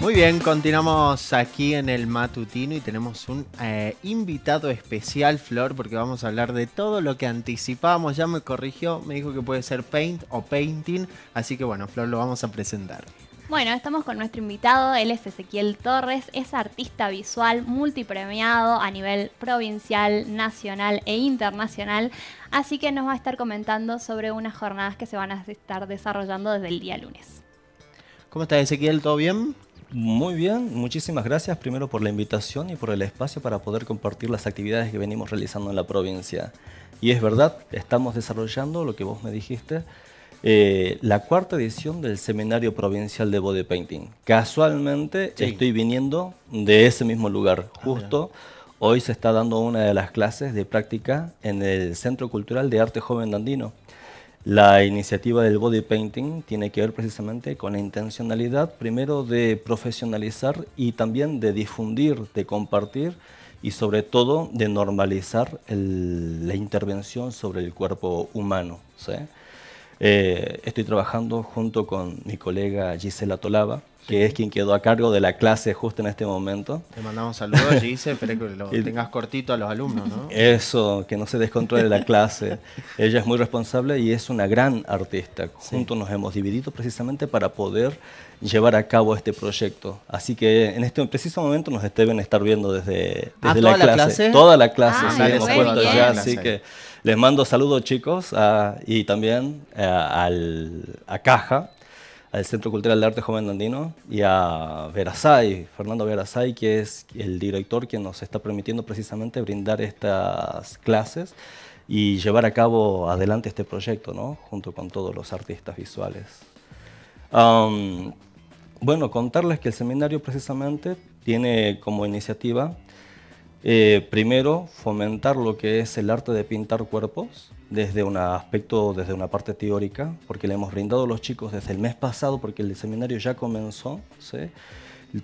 Muy bien, continuamos aquí en el matutino y tenemos un eh, invitado especial, Flor, porque vamos a hablar de todo lo que anticipamos. Ya me corrigió, me dijo que puede ser paint o painting, así que bueno, Flor, lo vamos a presentar. Bueno, estamos con nuestro invitado, él es Ezequiel Torres, es artista visual multipremiado a nivel provincial, nacional e internacional, así que nos va a estar comentando sobre unas jornadas que se van a estar desarrollando desde el día lunes. ¿Cómo estás Ezequiel? ¿Todo bien? Muy bien, muchísimas gracias primero por la invitación y por el espacio para poder compartir las actividades que venimos realizando en la provincia. Y es verdad, estamos desarrollando lo que vos me dijiste, eh, la cuarta edición del Seminario Provincial de Body Painting. Casualmente estoy viniendo de ese mismo lugar, ah, justo. hoy se está dando una de las clases de práctica en el Centro Cultural de Arte Joven Andino. La iniciativa del body painting tiene que ver precisamente con la intencionalidad, primero de profesionalizar y también de difundir, de compartir y sobre todo de normalizar la intervención sobre el cuerpo humano. Eh, estoy trabajando junto con mi colega Gisela Tolava que es quien quedó a cargo de la clase justo en este momento. Te mandamos saludos, Gise, espero que lo tengas cortito a los alumnos, ¿no? Eso, que no se descontrole la clase. Ella es muy responsable y es una gran artista. Juntos nos hemos dividido precisamente para poder llevar a cabo este proyecto. Así que en este preciso momento nos deben estar viendo desde, ah, la, clase, Toda la clase, ah, sí, hemos ya, así que... Les mando saludos chicos y también eh, al, a Caja, al Centro Cultural de Arte Joven Andino y a Verasay, Fernando Verasay, que es el director que nos está permitiendo precisamente brindar estas clases y llevar a cabo adelante este proyecto, junto con todos los artistas visuales. bueno, contarles que el seminario precisamente tiene como iniciativa, eh, primero, fomentar lo que es el arte de pintar cuerpos, desde un aspecto, desde una parte teórica, porque le hemos brindado a los chicos desde el mes pasado, porque el seminario ya comenzó,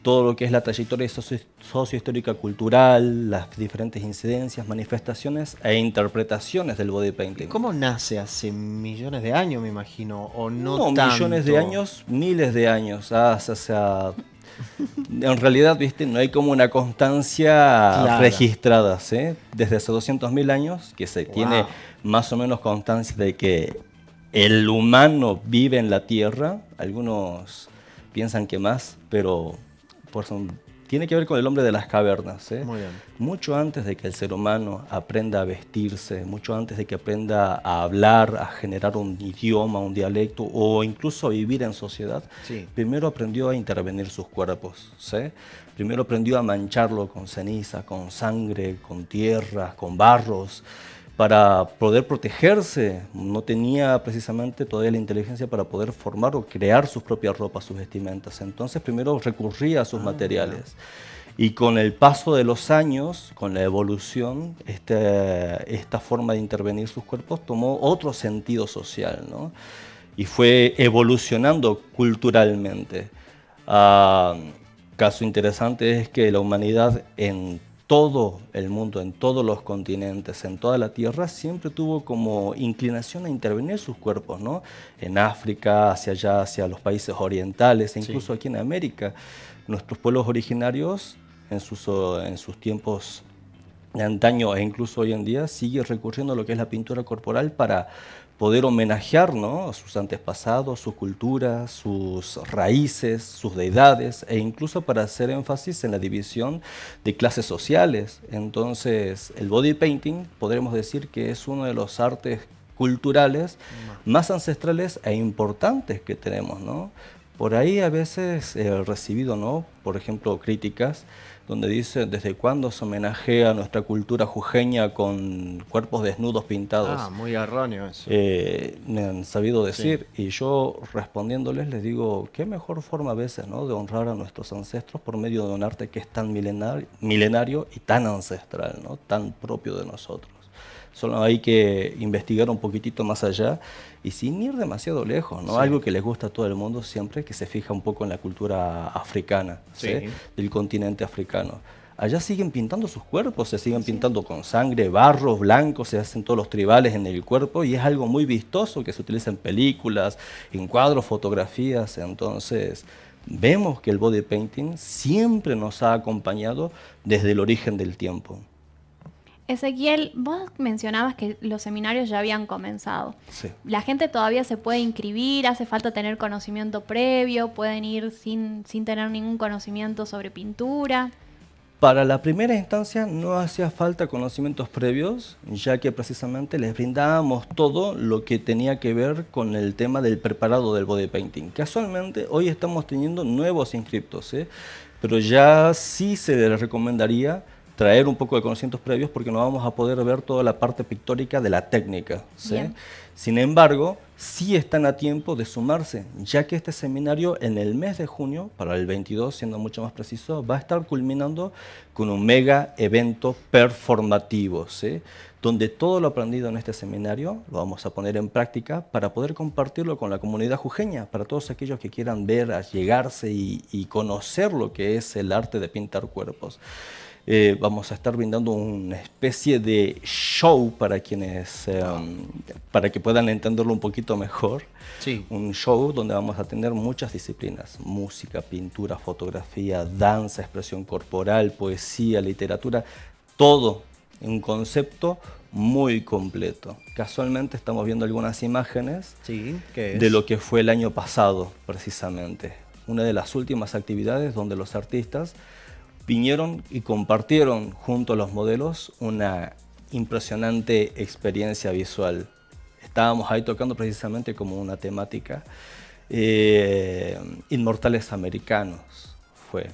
todo lo que es la trayectoria socio sociohistórica cultural, las diferentes incidencias, manifestaciones e interpretaciones del body painting. ¿Cómo nace? Hace millones de años, me imagino, o no, no millones de años, miles de años, hace, hace en realidad, viste, no hay como una constancia registrada, ¿sí? Desde hace 200.000 años que se tiene más o menos constancia de que el humano vive en la Tierra. Algunos piensan que más, pero por son tiene que ver con el hombre de las cavernas. ¿eh? Mucho antes de que el ser humano aprenda a vestirse, mucho antes de que aprenda a hablar, a generar un idioma, un dialecto o incluso a vivir en sociedad, primero aprendió a intervenir sus cuerpos. Primero aprendió a mancharlo con ceniza, con sangre, con tierra, con barros para poder protegerse. No tenía precisamente todavía la inteligencia para poder formar o crear sus propias ropas, sus vestimentas. Entonces primero recurría a sus ah, materiales. Y con el paso de los años, con la evolución, este, esta forma de intervenir sus cuerpos tomó otro sentido social, Y fue evolucionando culturalmente. Ah, caso interesante es que la humanidad en todo el mundo, en todos los continentes, en toda la Tierra, siempre tuvo como inclinación a intervenir sus cuerpos, ¿no? En África, hacia allá, hacia los países orientales, e incluso aquí en América. Nuestros pueblos originarios, en sus, en sus tiempos de antaño e incluso hoy en día, siguen recurriendo a lo que es la pintura corporal para poder homenajear ¿no? a sus antepasados, sus culturas, sus raíces, sus deidades, e incluso para hacer énfasis en la división de clases sociales. Entonces, el body painting podremos decir que es uno de los artes culturales mm. más ancestrales e importantes que tenemos. ¿no? Por ahí a veces he recibido, ¿no? por ejemplo, críticas donde dice desde cuándo se homenajea nuestra cultura jujeña con cuerpos desnudos pintados. Ah, muy erróneo eso. Eh, me han sabido decir, y yo respondiéndoles les digo, qué mejor forma a veces ¿no? de honrar a nuestros ancestros por medio de un arte que es tan milenario, milenario y tan ancestral, ¿no? tan propio de nosotros. Solo hay que investigar un poquitito más allá y sin ir demasiado lejos, ¿no? Algo que les gusta a todo el mundo siempre, que se fija un poco en la cultura africana, Del continente africano. Allá siguen pintando sus cuerpos, se siguen pintando con sangre, barros blancos, se hacen todos los tribales en el cuerpo y es algo muy vistoso que se utiliza en películas, en cuadros, fotografías. Entonces, vemos que el body painting siempre nos ha acompañado desde el origen del tiempo. Ezequiel, vos mencionabas que los seminarios ya habían comenzado. Sí. La gente todavía se puede inscribir, hace falta tener conocimiento previo, pueden ir sin, sin tener ningún conocimiento sobre pintura. Para la primera instancia no hacía falta conocimientos previos, ya que precisamente les brindábamos todo lo que tenía que ver con el tema del preparado del body painting. Casualmente hoy estamos teniendo nuevos inscriptos, ¿eh? pero ya sí se les recomendaría traer un poco de conocimientos previos porque no vamos a poder ver toda la parte pictórica de la técnica. Sin embargo, sí están a tiempo de sumarse, ya que este seminario en el mes de junio, para el 22, siendo mucho más preciso, va a estar culminando con un mega evento performativo, donde todo lo aprendido en este seminario lo vamos a poner en práctica para poder compartirlo con la comunidad jujeña, para todos aquellos que quieran ver, llegarse y, y conocer lo que es el arte de pintar cuerpos. Eh, vamos a estar brindando una especie de show para quienes, em, para que puedan entenderlo un poquito mejor. Sí. Un show donde vamos a tener muchas disciplinas, música, pintura, fotografía, danza, expresión corporal, poesía, literatura, todo un concepto muy completo. Casualmente estamos viendo algunas imágenes sí, de lo que fue el año pasado, precisamente. Una de las últimas actividades donde los artistas vinieron y compartieron junto a los modelos una impresionante experiencia visual. Estábamos ahí tocando precisamente como una temática. Eh, Inmortales Americanos fue.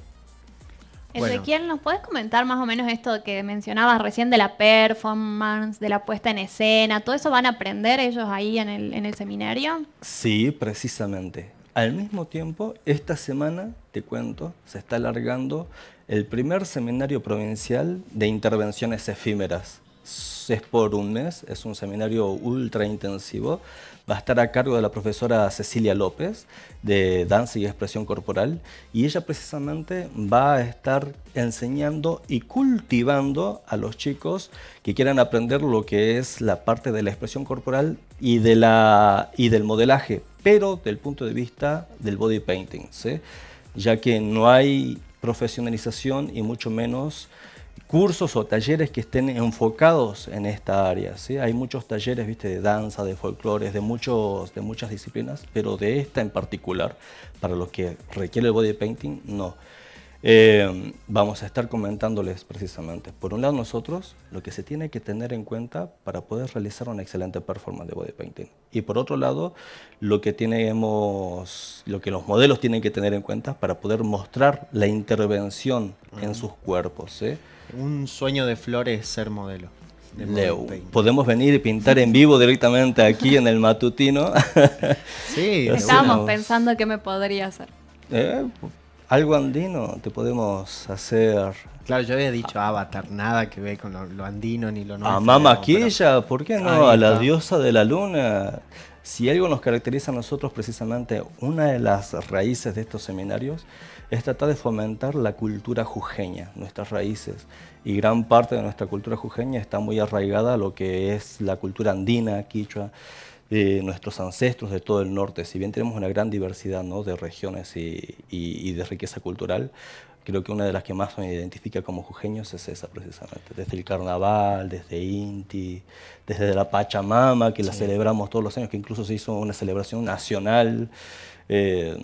Ezequiel, ¿nos puedes comentar más o menos esto que mencionabas recién de la performance, de la puesta en escena? ¿Todo eso van a aprender ellos ahí en el, en el seminario? Sí, precisamente. Al mismo tiempo, esta semana, te cuento, se está alargando el primer seminario provincial de intervenciones efímeras. Es por un mes, es un seminario ultra intensivo. Va a estar a cargo de la profesora Cecilia López de Danza y Expresión Corporal y ella precisamente va a estar enseñando y cultivando a los chicos que quieran aprender lo que es la parte de la expresión corporal y, de la, y del modelaje, pero del punto de vista del body painting, ¿sí? ya que no hay profesionalización y mucho menos cursos o talleres que estén enfocados en esta área. ¿sí? Hay muchos talleres ¿viste? de danza, de folclores, de, muchos, de muchas disciplinas, pero de esta en particular, para lo que requiere el body painting, no. Eh, vamos a estar comentándoles precisamente. Por un lado, nosotros lo que se tiene que tener en cuenta para poder realizar una excelente performance de body painting. Y por otro lado, lo que, tenemos, lo que los modelos tienen que tener en cuenta para poder mostrar la intervención en sus cuerpos. ¿eh? Un sueño de flores ser modelo. podemos venir y pintar en vivo directamente aquí en el matutino. sí, estábamos pensando qué me podría hacer. Eh, algo andino te podemos hacer. Claro, yo había dicho ah, Avatar, nada que ver con lo, andino ni lo nuestro. A Mama Quilla, ¿por qué no? a la diosa de la luna. Si algo nos caracteriza a nosotros, precisamente una de las raíces de estos seminarios es tratar de fomentar la cultura jujeña, nuestras raíces. Y gran parte de nuestra cultura jujeña está muy arraigada a lo que es la cultura andina, quichua de nuestros ancestros de todo el norte. Si bien tenemos una gran diversidad de regiones y, de riqueza cultural, creo que una de las que más me identifica como jujeños es esa precisamente, desde el carnaval, desde Inti, desde la Pachamama, que la celebramos todos los años, que incluso se hizo una celebración nacional. Eh,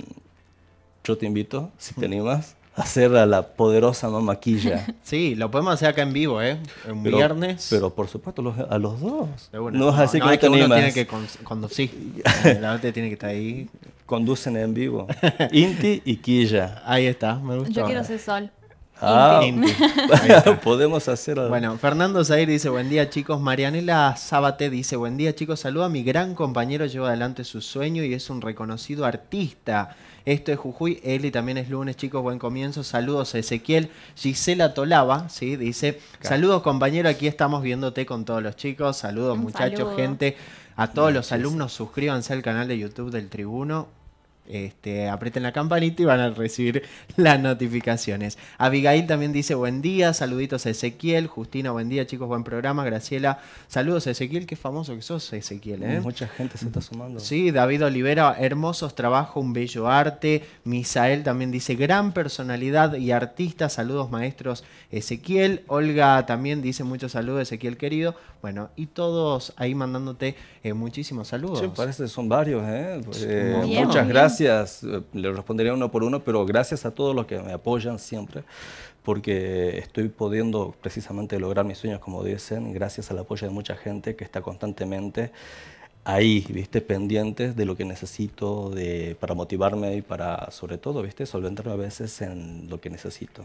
yo te invito, si te animas, hacer a la poderosa mamaquilla. Sí, lo podemos hacer acá en vivo, ¿eh? Un viernes. Pero por supuesto, a los dos. no, es así no, que, no es que tiene que conducir. la gente tiene que estar ahí. Conducen en vivo. Inti y Quilla. Ahí está, me gusta. Yo quiero ser sol. Ah, podemos hacer. Bueno, Fernando Zair dice buen día chicos. Marianela Zabate dice buen día chicos. Saluda a mi gran compañero, lleva adelante su sueño y es un reconocido artista. Esto es Jujuy, Eli también es lunes, chicos, buen comienzo. Saludos a Ezequiel. Gisela Tolaba, ¿sí? Dice, saludos compañero, aquí estamos viéndote con todos los chicos. Saludos muchachos, gente. A todos los alumnos, suscríbanse al canal de YouTube del Tribuno este, aprieten la campanita y van a recibir las notificaciones. Abigail también dice buen día, saluditos a Ezequiel, Justina, buen día chicos, buen programa, Graciela, saludos a Ezequiel, qué famoso que sos Ezequiel. ¿eh? Mucha gente se está sumando. Sí, David Olivera, hermosos trabajo, un bello arte, Misael también dice gran personalidad y artista, saludos maestros Ezequiel, Olga también dice muchos saludos Ezequiel querido, bueno, y todos ahí mandándote eh, muchísimos saludos. parece que son varios, ¿eh? muchas gracias gracias, eh, le respondería uno por uno, pero gracias a todos los que me apoyan siempre, porque estoy pudiendo precisamente lograr mis sueños, como dicen, gracias al apoyo de mucha gente que está constantemente ahí, ¿viste? Pendientes de lo que necesito de, para motivarme y para, sobre todo, ¿viste? Solventarme a veces en lo que necesito.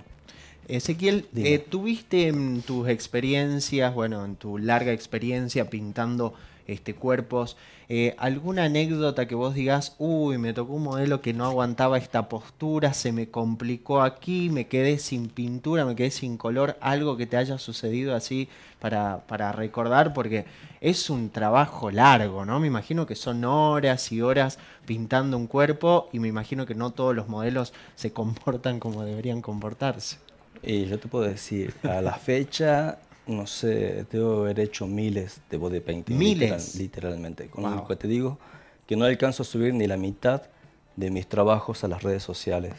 Ezequiel, eh, ¿tuviste en tus experiencias, bueno, en tu larga experiencia pintando este, cuerpos, eh, ¿Alguna anécdota que vos digas, uy, me tocó un modelo que no aguantaba esta postura, se me complicó aquí, me quedé sin pintura, me quedé sin color, algo que te haya sucedido así para, para recordar? Porque es un trabajo largo, ¿no? Me imagino que son horas y horas pintando un cuerpo y me imagino que no todos los modelos se comportan como deberían comportarse. Y eh, yo te puedo decir, a la fecha no sé, debo haber hecho miles de body painting. Miles. literalmente. Con lo que te digo, que no alcanzo a subir ni la mitad de mis trabajos a las redes sociales.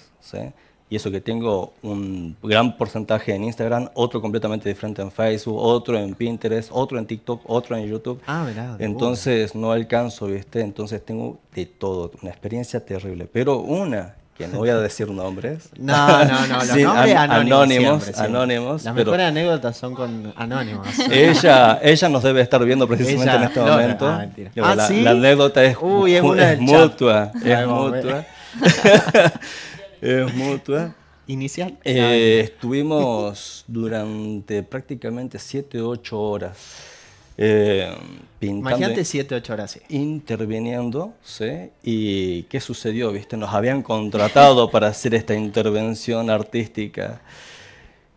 Y eso que tengo un gran porcentaje en Instagram, otro completamente diferente en Facebook, otro en Pinterest, otro en TikTok, otro en YouTube. Ah, verdad. Entonces no alcanzo, ¿viste? Entonces tengo de todo, una experiencia terrible. Pero una que no voy a decir nombres. No, no, no, los nombres anónimos. Anónimos, Las mejores anécdotas son con anónimos. Ella, ella nos debe estar viendo precisamente en este momento. Ah, ah, la, anécdota es, una mutua. Es mutua. es mutua. Inicial. Eh, estuvimos durante prácticamente 7, 8 horas eh, pintando, Imagínate 7, horas. Interviniendo, ¿sí? ¿Y qué sucedió? ¿Viste? Nos habían contratado para hacer esta intervención artística.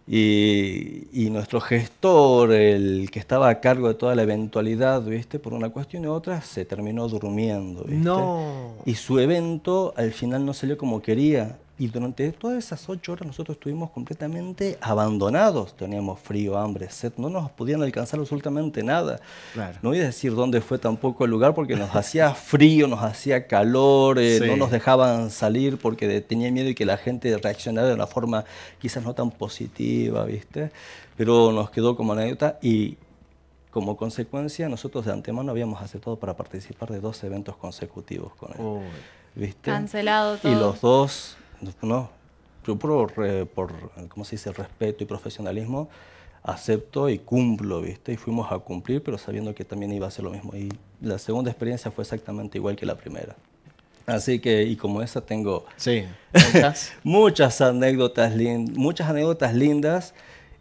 Y, nuestro gestor, el que estaba a cargo de toda la eventualidad, ¿viste? Por una cuestión u otra, se terminó durmiendo, ¿viste? No. Y su evento al final no salió como quería. Y durante todas esas ocho horas nosotros estuvimos completamente abandonados. Teníamos frío, hambre, sed, no nos podían alcanzar absolutamente nada. No voy a decir dónde fue tampoco el lugar porque nos hacía frío, nos hacía calor, eh, no nos dejaban salir porque tenía miedo y que la gente reaccionara de una forma quizás no tan positiva, ¿viste? Pero nos quedó como anécdota y como consecuencia nosotros de antemano habíamos aceptado para participar de dos eventos consecutivos con él. ¿Viste? Cancelado todo. Y los dos pues no, yo por, por, se dice?, respeto y profesionalismo, acepto y cumplo, ¿viste? Y fuimos a cumplir, pero sabiendo que también iba a ser lo mismo. Y la segunda experiencia fue exactamente igual que la primera. Así que, y como esa tengo sí, muchas. muchas anécdotas, muchas anécdotas lindas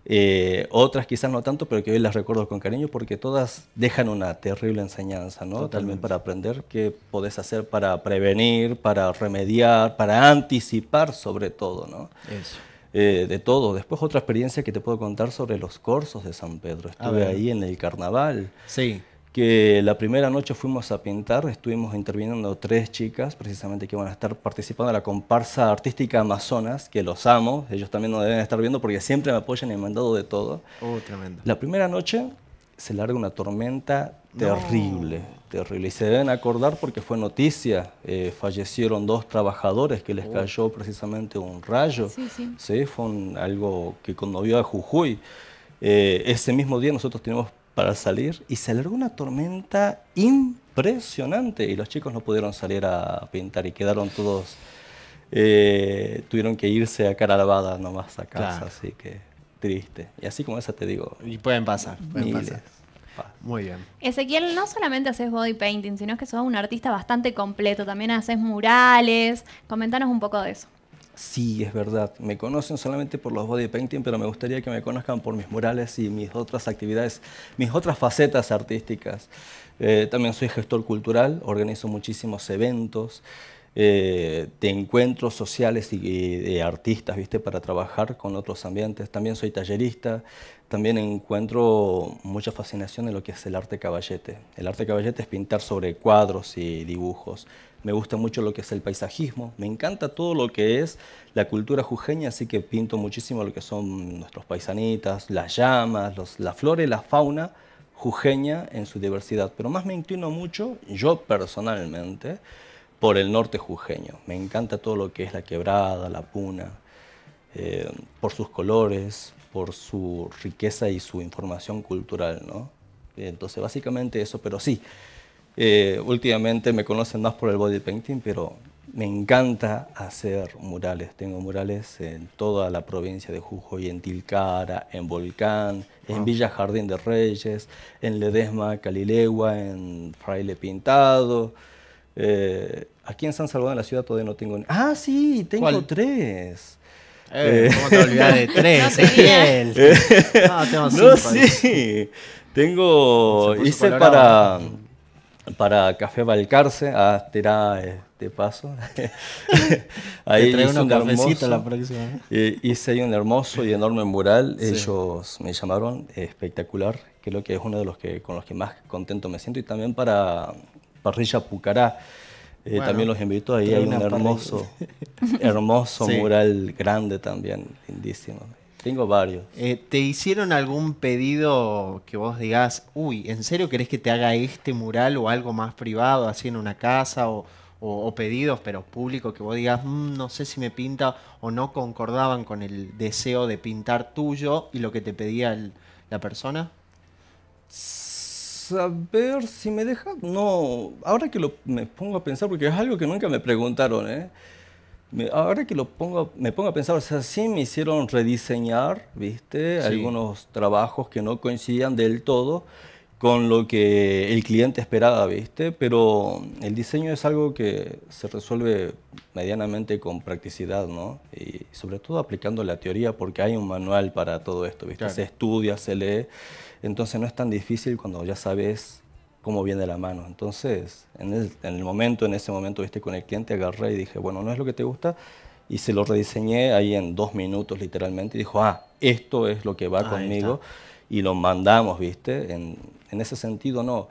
eh, otras quizás no tanto, pero que hoy las recuerdo con cariño porque todas dejan una terrible enseñanza, ¿no? también para aprender qué podés hacer para prevenir, para remediar, para anticipar sobre todo, ¿no? Eh, de todo. Después otra experiencia que te puedo contar sobre los corsos de San Pedro. Estuve ahí en el carnaval. Sí que la primera noche fuimos a pintar, estuvimos interviniendo tres chicas precisamente que van a estar participando en la comparsa artística Amazonas, que los amo, ellos también nos deben estar viendo porque siempre me apoyan y me han dado de todo. Oh, tremendo. La primera noche se larga una tormenta terrible, terrible. Y se deben acordar porque fue noticia, eh, fallecieron dos trabajadores que les oh. cayó precisamente un rayo. Sí, sí. fue algo que conmovió a Jujuy. Eh, ese mismo día nosotros tenemos para salir y se alargó una tormenta impresionante y los chicos no pudieron salir a pintar y quedaron todos, eh, tuvieron que irse a cara nomás a casa, así que triste. Y así como esa te digo. Y pueden pasar, pueden pasar. Muy bien. Ezequiel, no solamente haces body painting, sino que sos un artista bastante completo, también haces murales. Coméntanos un poco de eso sí, es verdad, me conocen solamente por los body painting, pero me gustaría que me conozcan por mis murales y mis otras actividades, mis otras facetas artísticas. Eh, también soy gestor cultural, organizo muchísimos eventos, eh, de encuentros sociales y, de artistas, ¿viste? Para trabajar con otros ambientes. También soy tallerista, también encuentro mucha fascinación en lo que es el arte caballete. El arte caballete es pintar sobre cuadros y dibujos me gusta mucho lo que es el paisajismo, me encanta todo lo que es la cultura jujeña, así que pinto muchísimo lo que son nuestros paisanitas, las llamas, los, la flora y la fauna jujeña en su diversidad. Pero más me inclino mucho, yo personalmente, por el norte jujeño. Me encanta todo lo que es la quebrada, la puna, eh, por sus colores, por su riqueza y su información cultural, Entonces, básicamente eso, pero sí, eh, últimamente me conocen más por el body painting, pero me encanta hacer murales. Tengo murales en toda la provincia de Jujuy, en Tilcara, en Volcán, en Villa Jardín de Reyes, en Ledesma, Calilegua, en Fraile Pintado. Eh, aquí en San Salvador, en la ciudad, todavía no tengo... Ni... Ah, sí, tengo tres. Eh, eh, ¿Cómo te olvidas de tres, no, tengo cinco. No, sí. Tengo... Hice para para Café Valcarce, te ah, Terá este paso. ahí Te hice un hermoso, la próxima. ¿eh? hice ahí un hermoso y enorme mural. Ellos me llamaron, espectacular. Creo que es uno de los que con los que más contento me siento. Y también para Parrilla Pucará. Eh, también los invito ahí, hay un hermoso, hermoso mural grande también, lindísimo. Tengo varios. Eh, ¿Te hicieron algún pedido que vos digas, uy, ¿en serio querés que te haga este mural o algo más privado, así en una casa o, pedidos, pero público, que vos digas, mm, no sé si me pinta o no concordaban con el deseo de pintar tuyo y lo que te pedía la persona? Saber si me deja. No, ahora que lo, me pongo a pensar, porque es algo que nunca me preguntaron, ¿eh? ahora que lo pongo, me pongo a pensar, o sea, sí me hicieron rediseñar, ¿viste? Algunos trabajos que no coincidían del todo con lo que el cliente esperaba, ¿viste? Pero el diseño es algo que se resuelve medianamente con practicidad, ¿no? Y sobre todo aplicando la teoría porque hay un manual para todo esto, ¿viste? Se estudia, se lee, entonces no es tan difícil cuando ya sabes cómo viene la mano. Entonces, en el, momento, en ese momento, viste, con el cliente agarré y dije, bueno, no es lo que te gusta, y se lo rediseñé ahí en dos minutos literalmente, y dijo, ah, esto es lo que va conmigo, y lo mandamos, viste, en, ese sentido no.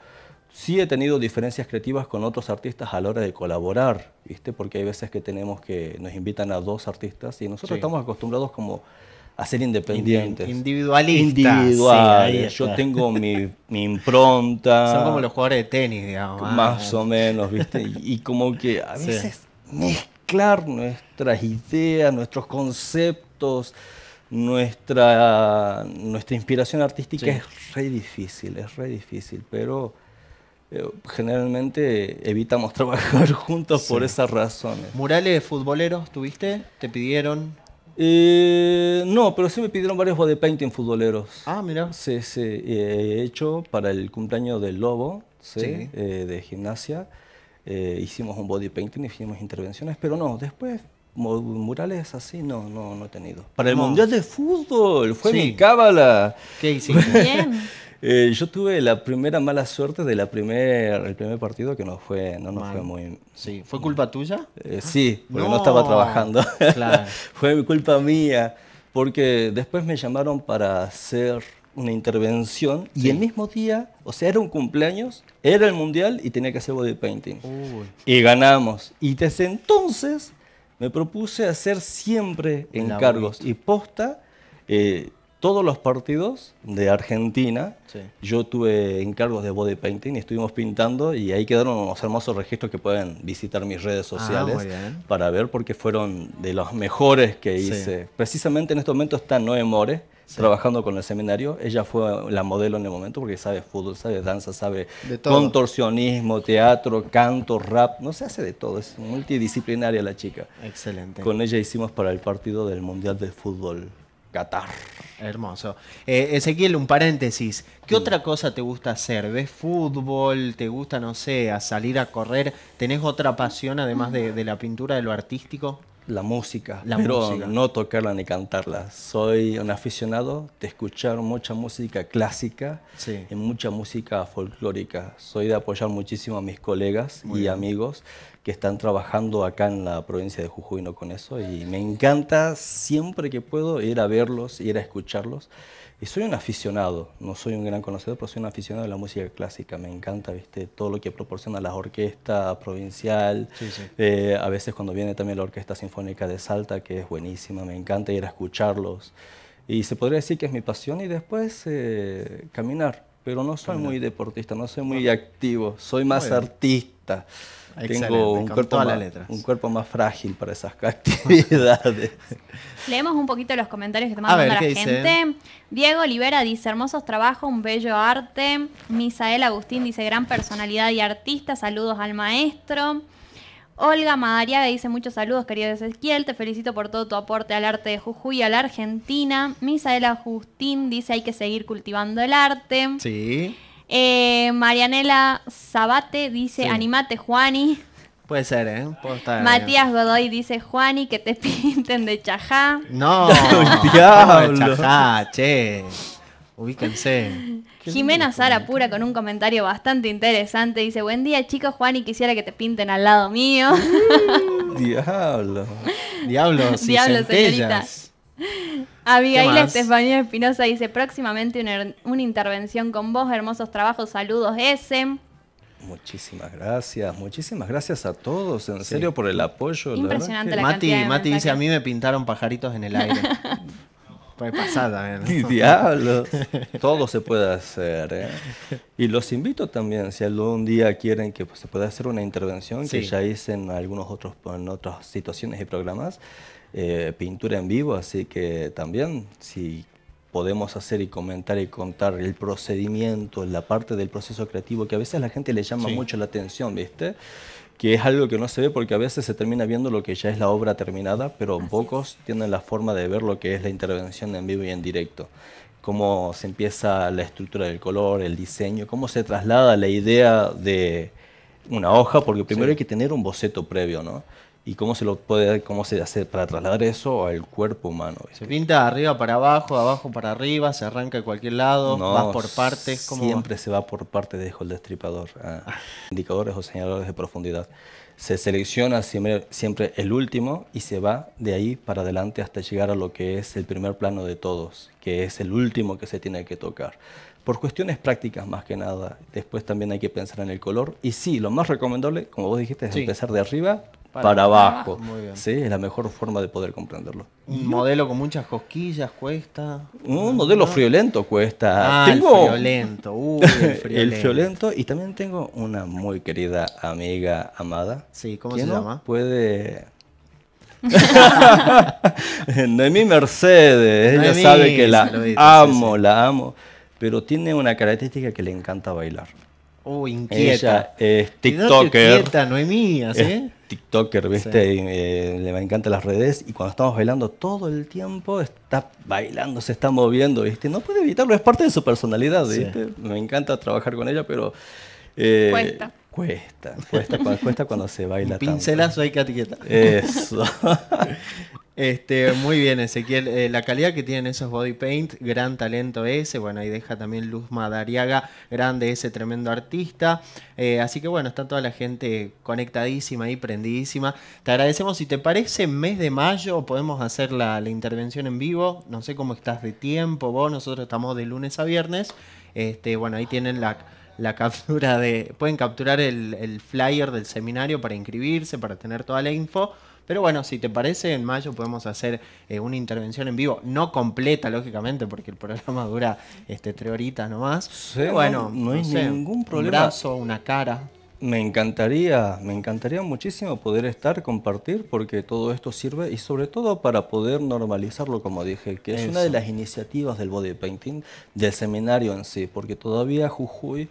Sí he tenido diferencias creativas con otros artistas a la hora de colaborar, ¿viste? Porque hay veces que tenemos que nos invitan a dos artistas y nosotros estamos acostumbrados como a ser independientes. Individualistas. Yo tengo mi, impronta. Son como los jugadores de tenis, digamos. ¿eh? Más o menos, ¿viste? Y, como que a veces mezclar nuestras ideas, nuestros conceptos, nuestra, nuestra inspiración artística es re difícil, es re difícil, pero eh, generalmente evitamos trabajar juntos por esas razones. ¿Murales de futboleros tuviste? ¿Te pidieron? Eh, no, pero sí me pidieron varios body painting futboleros. Ah, mira. Sí, sí. Eh, he hecho para el cumpleaños del Lobo, eh, de gimnasia. Eh, hicimos un body painting, hicimos intervenciones, pero no, después murales así no, no, no he tenido. Para el Mundial de Fútbol, fue mi cábala. ¿Qué hiciste? Bien. Eh, yo tuve la primera mala suerte del la primer, el primer partido que no, fue, no nos muy... Sí. ¿Fue culpa tuya? Eh, sí, porque no, estaba trabajando. fue culpa mía, porque después me llamaron para hacer una intervención y el mismo día, o sea, era un cumpleaños, era el mundial y tenía que hacer body painting. Y ganamos. Y desde entonces me propuse hacer siempre encargos y posta. Eh, todos los partidos de Argentina. Yo tuve encargos de body painting y estuvimos pintando y ahí quedaron unos hermosos registros que pueden visitar mis redes ah, sociales para ver porque fueron de los mejores que hice. Precisamente en este momento está Noé More. trabajando con el seminario, ella fue la modelo en el momento porque sabe fútbol, sabe danza, sabe contorsionismo, teatro, canto, rap, no se hace de todo, es multidisciplinaria la chica. Excelente. Con ella hicimos para el partido del Mundial de Fútbol Qatar. Hermoso. Eh, Ezequiel, un paréntesis. ¿Qué otra cosa te gusta hacer? ¿Ves fútbol? ¿Te gusta, no sé, salir a correr? ¿Tenés otra pasión además de, la pintura, de lo artístico? La música, la pero no tocarla ni cantarla. Soy un aficionado de escuchar mucha música clásica y mucha música folclórica. Soy de apoyar muchísimo a mis colegas y amigos que están trabajando acá en la provincia de Jujuy ¿no? con eso y me encanta siempre que puedo ir a verlos, ir a escucharlos. Y soy un aficionado, no soy un gran conocedor, pero soy un aficionado de la música clásica. Me encanta, ¿viste? Todo lo que proporciona la orquesta provincial. Eh, a veces cuando viene también la Orquesta Sinfónica de Salta, que es buenísima, me encanta ir a escucharlos. Y se podría decir que es mi pasión y después eh, caminar. Pero no soy muy deportista, no soy muy activo, soy más artista tengo un cuerpo, más, un cuerpo más frágil para esas actividades. Leemos un poquito los comentarios que te mandando la gente. Diego Olivera dice, hermosos trabajos, un bello arte. Misael Agustín dice, gran personalidad y artista, saludos al maestro. Olga Madariaga dice muchos saludos, querido Ezequiel, te felicito por todo tu aporte al arte de Jujuy y a la Argentina. Misael Agustín dice hay que seguir cultivando el arte. Sí. Eh, Marianela Sabate dice, animate, Juani. Puede ser, ¿eh? Matías Godoy dice, Juani, que te pinten de chajá. No, diablo. chajá, che. Ubíquense. Jimena Sara Pura con un comentario bastante interesante. Dice, buen día chicos, Juani, quisiera que te pinten al lado mío. Diablo. Diablo Diablo, señorita. Abigail Estefanía Espinosa dice: próximamente una, intervención con vos, hermosos trabajos, saludos, ese. Muchísimas gracias, muchísimas gracias a todos, en serio, por el apoyo. Impresionante la, Mati, Mati dice: A mí me pintaron pajaritos en el aire. Puede pasada ¿eh? diablo! Todo se puede hacer. ¿eh? Y los invito también, si algún día quieren que se pueda hacer una intervención, que ya hice en algunos otros, en otras situaciones y programas, eh, pintura en vivo, así que también si podemos hacer y comentar y contar el procedimiento, la parte del proceso creativo que a veces a la gente le llama mucho la atención, ¿viste? que es algo que no se ve porque a veces se termina viendo lo que ya es la obra terminada, pero pocos tienen la forma de ver lo que es la intervención en vivo y en directo. Cómo se empieza la estructura del color, el diseño, cómo se traslada la idea de una hoja, porque primero hay que tener un boceto previo, ¿no? y cómo se lo puede cómo se hace para trasladar eso al cuerpo humano. Se pinta de arriba para abajo, de abajo para arriba, se arranca de cualquier lado, no, vas por partes. siempre se va por partes, dijo el destripador. Ah. Indicadores o señaladores de profundidad. Se selecciona siempre, siempre el último y se va de ahí para adelante hasta llegar a lo que es el primer plano de todos, que es el último que se tiene que tocar por cuestiones prácticas más que nada. Después también hay que pensar en el color. Y sí, lo más recomendable, como vos dijiste, es empezar de arriba para, abajo. Sí, es la mejor forma de poder comprenderlo. Un modelo con muchas cosquillas cuesta. Un modelo friolento cuesta. Ah, el friolento. el friolento. Y también tengo una muy querida amiga amada. Sí, ¿cómo se llama? Puede. Noemí Mercedes, ella sabe que la amo, la amo, pero tiene una característica que le encanta bailar. Oh, inquieta. Ella es TikToker. Inquieta, Noemí, ¿sí? TikToker, ¿viste? Eh, le encantan las redes y cuando estamos bailando todo el tiempo está bailando, se está moviendo, ¿viste? No puede evitarlo, es parte de su personalidad, ¿viste? Me encanta trabajar con ella, pero... Eh, cuesta. Cuesta, cuesta, cuando se baila Un pincelazo hay que etiquetar. Eso. Este, muy bien, Ezequiel. Eh, la calidad que tienen esos body paint, gran talento ese. Bueno, ahí deja también Luz Madariaga, grande ese tremendo artista. Eh, así que bueno, está toda la gente conectadísima y prendidísima. Te agradecemos. Si te parece, mes de mayo podemos hacer la, intervención en vivo. No sé cómo estás de tiempo vos. Nosotros estamos de lunes a viernes. Este, bueno, ahí tienen la, captura de. Pueden capturar el flyer del seminario para inscribirse, para tener toda la info. Pero bueno, si te parece, en mayo podemos hacer eh, una intervención en vivo, no completa, lógicamente, porque el programa dura este, tres horitas nomás. Sí, bueno, no, hay ningún problema. Un brazo, una cara. Me encantaría, me encantaría muchísimo poder estar, compartir, porque todo esto sirve y sobre todo para poder normalizarlo, como dije, que es una de las iniciativas del body painting, del seminario en sí, porque todavía Jujuy,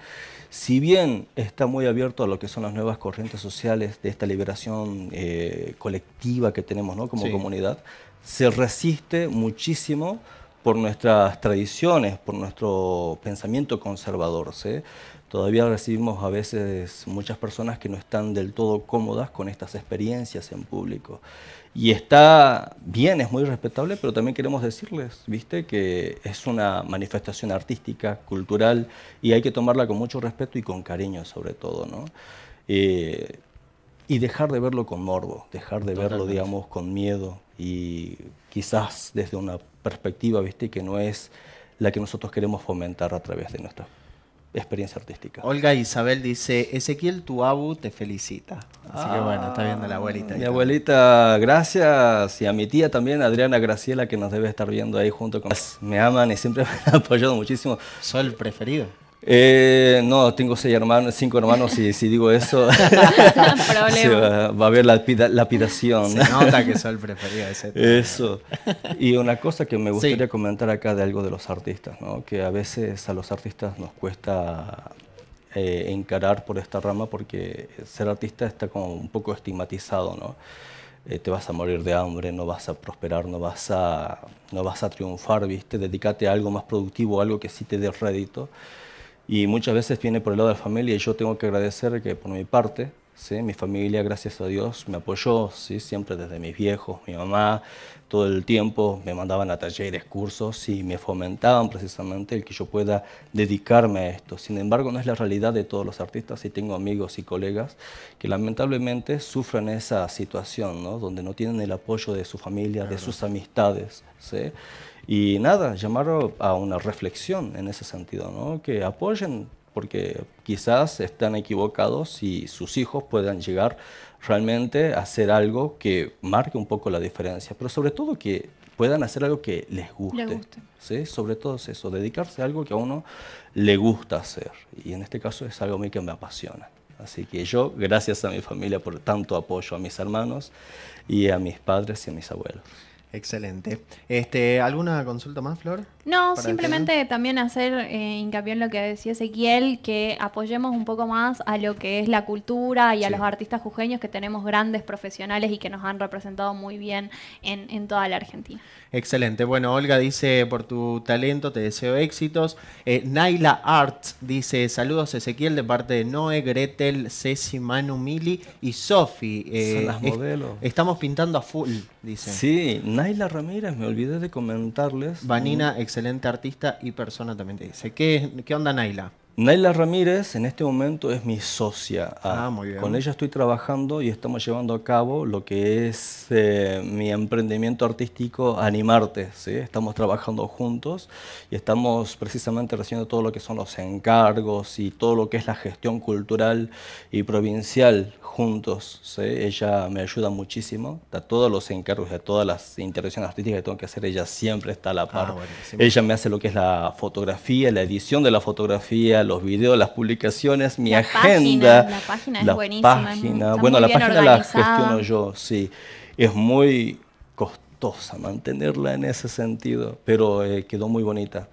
si bien está muy abierto a lo que son las nuevas corrientes sociales de esta liberación eh, colectiva que tenemos ¿no? como comunidad, se resiste muchísimo por nuestras tradiciones, por nuestro pensamiento conservador. ¿sí? Todavía recibimos a veces muchas personas que no están del todo cómodas con estas experiencias en público. Y está bien, es muy respetable, pero también queremos decirles, viste, que es una manifestación artística, cultural, y hay que tomarla con mucho respeto y con cariño sobre todo, ¿no? Eh, y dejar de verlo con morbo, dejar de verlo, digamos, con miedo y quizás desde una perspectiva, viste, que no es la que nosotros queremos fomentar a través de nuestra experiencia artística. Olga Isabel dice, Ezequiel tu abu te felicita. Así que bueno, está viendo la abuelita. Mi abuelita, gracias. Y a mi tía también, Adriana Graciela, que nos debe estar viendo ahí junto con... Me aman y siempre me han apoyado muchísimo. soy el preferido? Eh, no, tengo seis hermanos, cinco hermanos y si digo eso va, a haber lapidación. Se nota que soy el preferido ese Eso. Y una cosa que me gustaría comentar acá de algo de los artistas, ¿no? que a veces a los artistas nos cuesta eh, encarar por esta rama porque ser artista está como un poco estigmatizado, ¿no? Eh, te vas a morir de hambre, no vas a prosperar, no vas a, no vas a triunfar, ¿viste? Dedícate a algo más productivo, algo que sí te dé rédito y muchas veces viene por el lado de la familia y yo tengo que agradecer que por mi parte, ¿sí? mi familia, gracias a Dios, me apoyó ¿sí? siempre desde mis viejos, mi mamá, todo el tiempo me mandaban a talleres, cursos y me fomentaban precisamente el que yo pueda dedicarme a esto. Sin embargo, no es la realidad de todos los artistas y tengo amigos y colegas que lamentablemente sufren esa situación, donde no tienen el apoyo de su familia, de sus amistades. ¿sí? Y nada, llamar a una reflexión en ese sentido, ¿no? que apoyen, porque quizás están equivocados y sus hijos puedan llegar realmente a hacer algo que marque un poco la diferencia, pero sobre todo que puedan hacer algo que les guste. Sobre todo es eso, dedicarse a algo que a uno le gusta hacer. Y en este caso es algo a mí que me apasiona. Así que yo, gracias a mi familia por tanto apoyo, a mis hermanos y a mis padres y a mis abuelos. Excelente. Este, ¿Alguna consulta más, Flor? No, simplemente también hacer eh, hincapié en lo que decía Ezequiel, que apoyemos un poco más a lo que es la cultura y a los artistas jujeños que tenemos grandes profesionales y que nos han representado muy bien en, toda la Argentina. Excelente. Bueno, Olga dice, por tu talento te deseo éxitos. Eh, Naila Arts dice, saludos Ezequiel de parte de Noé, Gretel, Ceci, Manu, Mili y Sofi. Eh, Son las modelos. estamos pintando a full, dice. Sí, Naila Naila Ramírez, me olvidé de comentarles. Vanina, excelente artista y persona también te dice. ¿Qué, onda Naila? Naila Ramírez en este momento es mi socia. Ah, ah, con ella estoy trabajando y estamos llevando a cabo lo que es eh, mi emprendimiento artístico Animarte. Estamos trabajando juntos y estamos precisamente recibiendo todo lo que son los encargos y todo lo que es la gestión cultural y provincial juntos. Ella me ayuda muchísimo a todos los encargos, a todas las intervenciones artísticas que tengo que hacer. Ella siempre está a la ah, par. ella me hace lo que es la fotografía, la edición de la fotografía los videos, las publicaciones, mi agenda. Página, la página es buenísima. Página, bueno, la página la gestiono yo, sí. Es muy costosa mantenerla en ese sentido, pero eh, quedó muy bonita.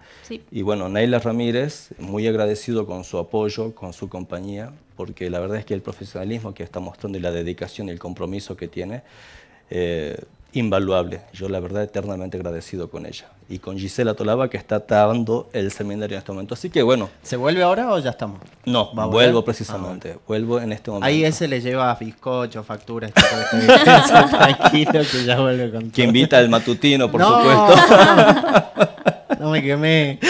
Y bueno, Naila Ramírez, muy agradecido con su apoyo, con su compañía, porque la verdad es que el profesionalismo que está mostrando y la dedicación y el compromiso que tiene, eh, invaluable. Yo la verdad eternamente agradecido con ella. Y con Gisela Tolaba que está dando el seminario en este momento. Así que bueno. ¿Se vuelve ahora o ya estamos? No, vuelvo ah, precisamente. vuelvo en este momento. Ahí ese le lleva bizcocho, facturas. tranquilo que ya vuelve con invita al matutino, por supuesto. No, me quemé.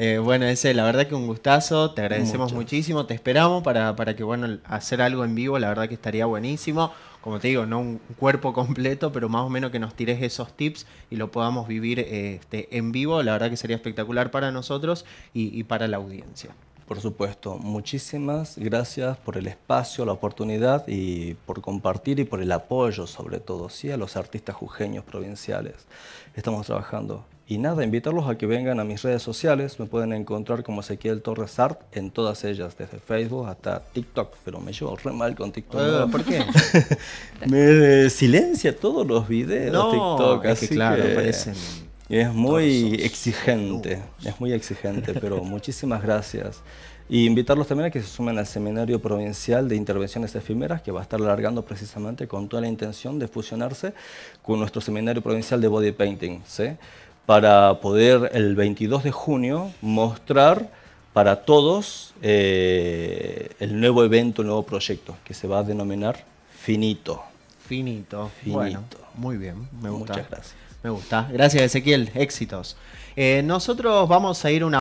Eh, bueno, ese, la verdad que un gustazo, te agradecemos muchísimo, te esperamos para, para que, bueno, hacer algo en vivo, la verdad que estaría buenísimo como te digo, no un cuerpo completo, pero más o menos que nos tires esos tips y lo podamos vivir este, en vivo, la verdad que sería espectacular para nosotros y, para la audiencia. Por supuesto, muchísimas gracias por el espacio, la oportunidad y por compartir y por el apoyo sobre todo, sí, a los artistas jujeños provinciales. Estamos trabajando y nada, invitarlos a que vengan a mis redes sociales. Me pueden encontrar como Ezequiel Torres Art en todas ellas, desde Facebook hasta TikTok. Pero me llevo re mal con TikTok. Eh, ¿Por qué? me silencia todos los videos no, TikTok. así que claro, que... Es muy exigente, es muy exigente, pero muchísimas gracias. Y invitarlos también a que se sumen al Seminario Provincial de Intervenciones Efímeras, que va a estar alargando precisamente con toda la intención de fusionarse con nuestro Seminario Provincial de Body Painting. ¿sí? para poder el 22 de junio mostrar para todos eh, el nuevo evento, el nuevo proyecto, que se va a denominar Finito. Finito. Finito. Bueno, muy bien, me gusta. Muchas gracias. Me gusta. Gracias, Ezequiel. Éxitos. Eh, nosotros vamos a ir una...